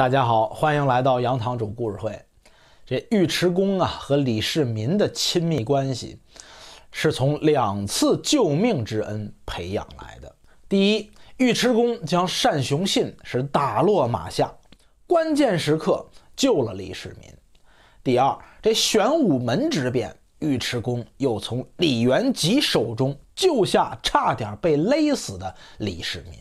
大家好，欢迎来到杨堂主故事会。这尉迟恭啊和李世民的亲密关系，是从两次救命之恩培养来的。第一，尉迟恭将单雄信是打落马下，关键时刻救了李世民；第二，这玄武门之变，尉迟恭又从李元吉手中救下差点被勒死的李世民。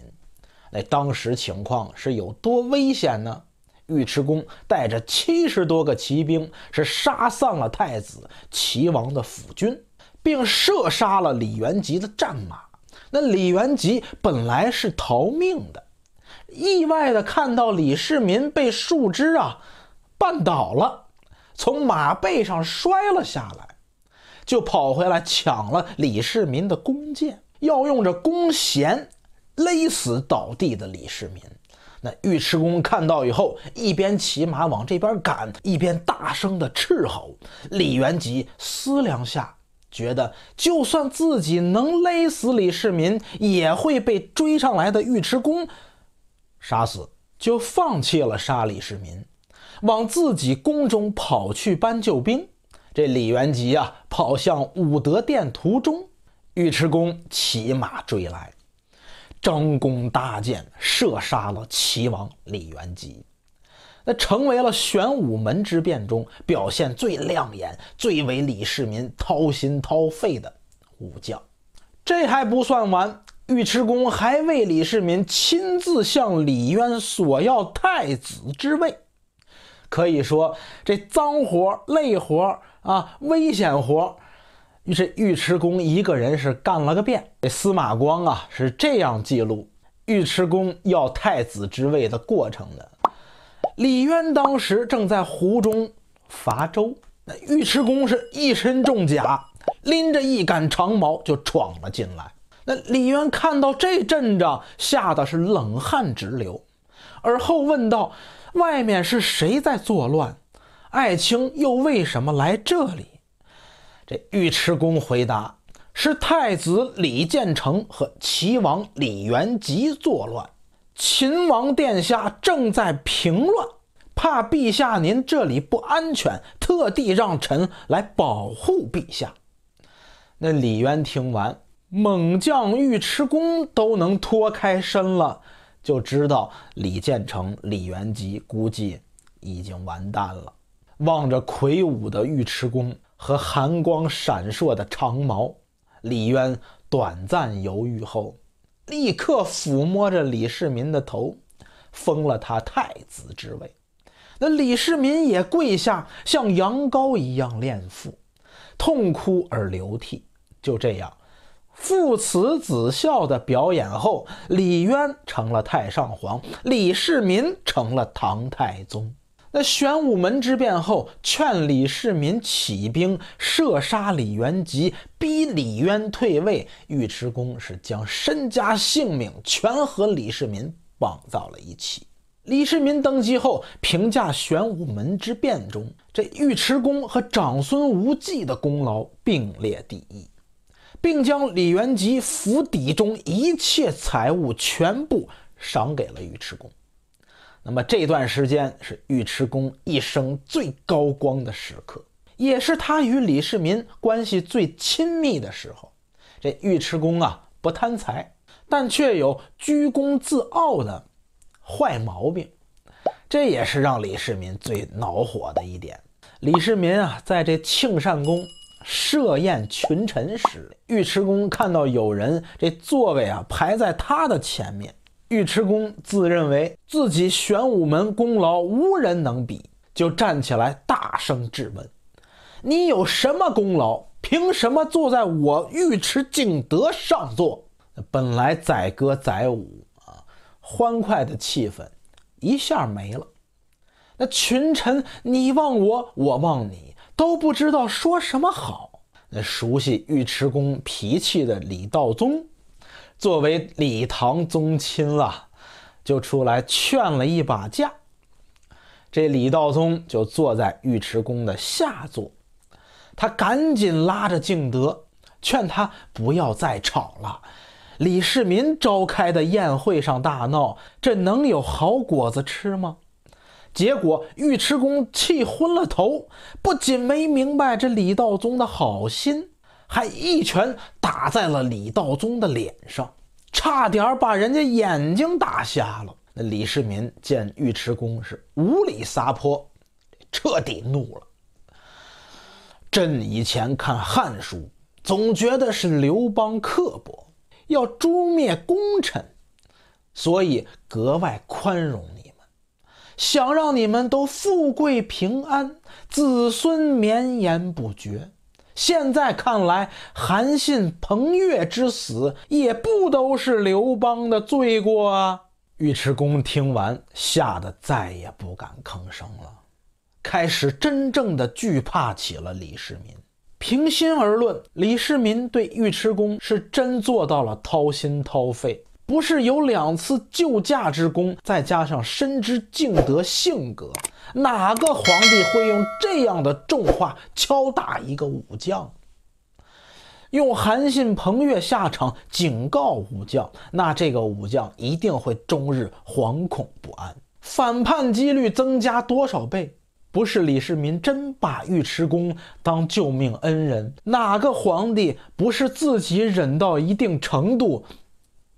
那当时情况是有多危险呢？尉迟恭带着七十多个骑兵，是杀散了太子齐王的府军，并射杀了李元吉的战马。那李元吉本来是逃命的，意外的看到李世民被树枝啊绊倒了，从马背上摔了下来，就跑回来抢了李世民的弓箭，要用这弓弦勒死倒地的李世民。那尉迟恭看到以后，一边骑马往这边赶，一边大声的斥吼。李元吉思量下，觉得就算自己能勒死李世民，也会被追上来的尉迟恭杀死，就放弃了杀李世民，往自己宫中跑去搬救兵。这李元吉啊，跑向武德殿途中，尉迟恭骑马追来。张弓搭箭，射杀了齐王李元吉，那成为了玄武门之变中表现最亮眼、最为李世民掏心掏肺的武将。这还不算完，尉迟恭还为李世民亲自向李渊索要太子之位。可以说，这脏活、累活啊，危险活。于是尉迟恭一个人是干了个遍。这司马光啊是这样记录尉迟恭要太子之位的过程的：李渊当时正在湖中伐舟，那尉迟恭是一身重甲，拎着一杆长矛就闯了进来。那李渊看到这阵仗，吓得是冷汗直流，而后问道：“外面是谁在作乱？爱卿又为什么来这里？”这尉迟恭回答：“是太子李建成和齐王李元吉作乱，秦王殿下正在平乱，怕陛下您这里不安全，特地让臣来保护陛下。”那李渊听完，猛将尉迟恭都能脱开身了，就知道李建成、李元吉估计已经完蛋了。望着魁梧的尉迟恭。和寒光闪烁的长矛，李渊短暂犹豫后，立刻抚摸着李世民的头，封了他太子之位。那李世民也跪下，像羊羔一样练父，痛哭而流涕。就这样，父慈子孝的表演后，李渊成了太上皇，李世民成了唐太宗。那玄武门之变后，劝李世民起兵射杀李元吉，逼李渊退位。尉迟恭是将身家性命全和李世民绑到了一起。李世民登基后，评价玄武门之变中，这尉迟恭和长孙无忌的功劳并列第一，并将李元吉府邸中一切财物全部赏给了尉迟恭。那么这段时间是尉迟恭一生最高光的时刻，也是他与李世民关系最亲密的时候。这尉迟恭啊，不贪财，但却有居功自傲的坏毛病，这也是让李世民最恼火的一点。李世民啊，在这庆善宫设宴群臣时，尉迟恭看到有人这座位啊排在他的前面。尉迟恭自认为自己玄武门功劳无人能比，就站起来大声质问：“你有什么功劳？凭什么坐在我尉迟敬德上座？”本来载歌载舞啊，欢快的气氛一下没了。那群臣你望我，我望你，都不知道说什么好。那熟悉尉迟恭脾气的李道宗。作为李唐宗亲了，就出来劝了一把架。这李道宗就坐在尉迟恭的下座，他赶紧拉着敬德，劝他不要再吵了。李世民召开的宴会上大闹，这能有好果子吃吗？结果尉迟恭气昏了头，不仅没明白这李道宗的好心，还一拳。打在了李道宗的脸上，差点把人家眼睛打瞎了。那李世民见尉迟恭是无理撒泼，彻底怒了。朕以前看《汉书》，总觉得是刘邦刻薄，要诛灭功臣，所以格外宽容你们，想让你们都富贵平安，子孙绵延不绝。现在看来，韩信、彭越之死也不都是刘邦的罪过啊！尉迟恭听完，吓得再也不敢吭声了，开始真正的惧怕起了李世民。平心而论，李世民对尉迟恭是真做到了掏心掏肺。不是有两次救驾之功，再加上深知敬德性格，哪个皇帝会用这样的重话敲打一个武将？用韩信、彭越下场警告武将，那这个武将一定会终日惶恐不安，反叛几率增加多少倍？不是李世民真把尉迟恭当救命恩人，哪个皇帝不是自己忍到一定程度？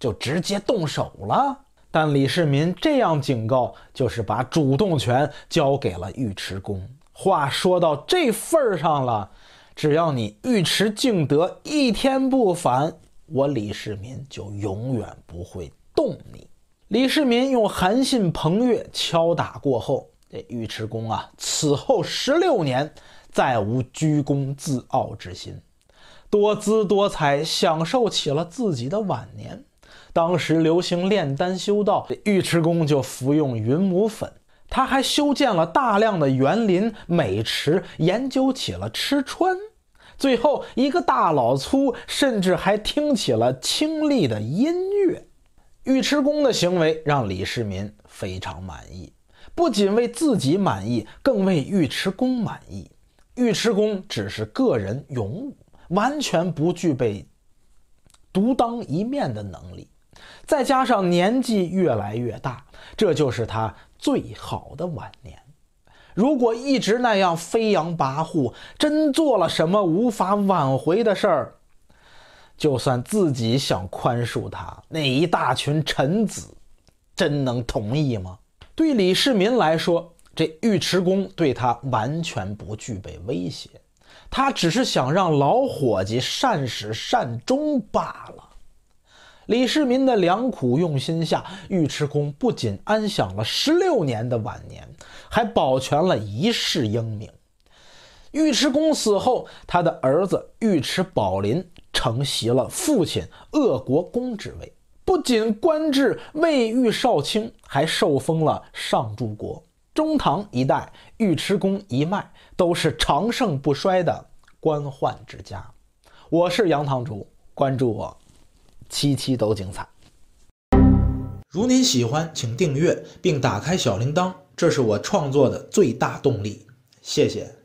就直接动手了，但李世民这样警告，就是把主动权交给了尉迟恭。话说到这份儿上了，只要你尉迟敬德一天不反，我李世民就永远不会动你。李世民用韩信、彭越敲打过后，这尉迟恭啊，此后十六年再无居功自傲之心，多姿多彩，享受起了自己的晚年。当时流行炼丹修道，尉迟恭就服用云母粉。他还修建了大量的园林美池，研究起了吃穿。最后一个大老粗，甚至还听起了清丽的音乐。尉迟恭的行为让李世民非常满意，不仅为自己满意，更为尉迟恭满意。尉迟恭只是个人勇武，完全不具备独当一面的能力。再加上年纪越来越大，这就是他最好的晚年。如果一直那样飞扬跋扈，真做了什么无法挽回的事儿，就算自己想宽恕他，那一大群臣子，真能同意吗？对李世民来说，这尉迟恭对他完全不具备威胁，他只是想让老伙计善始善终罢了。李世民的良苦用心下，尉迟恭不仅安享了十六年的晚年，还保全了一世英名。尉迟恭死后，他的儿子尉迟宝林承袭了父亲鄂国公之位，不仅官至魏郡少卿，还受封了上柱国。中唐一代，尉迟恭一脉都是长盛不衰的官宦之家。我是杨堂主，关注我。期期都精彩。如您喜欢，请订阅并打开小铃铛，这是我创作的最大动力。谢谢。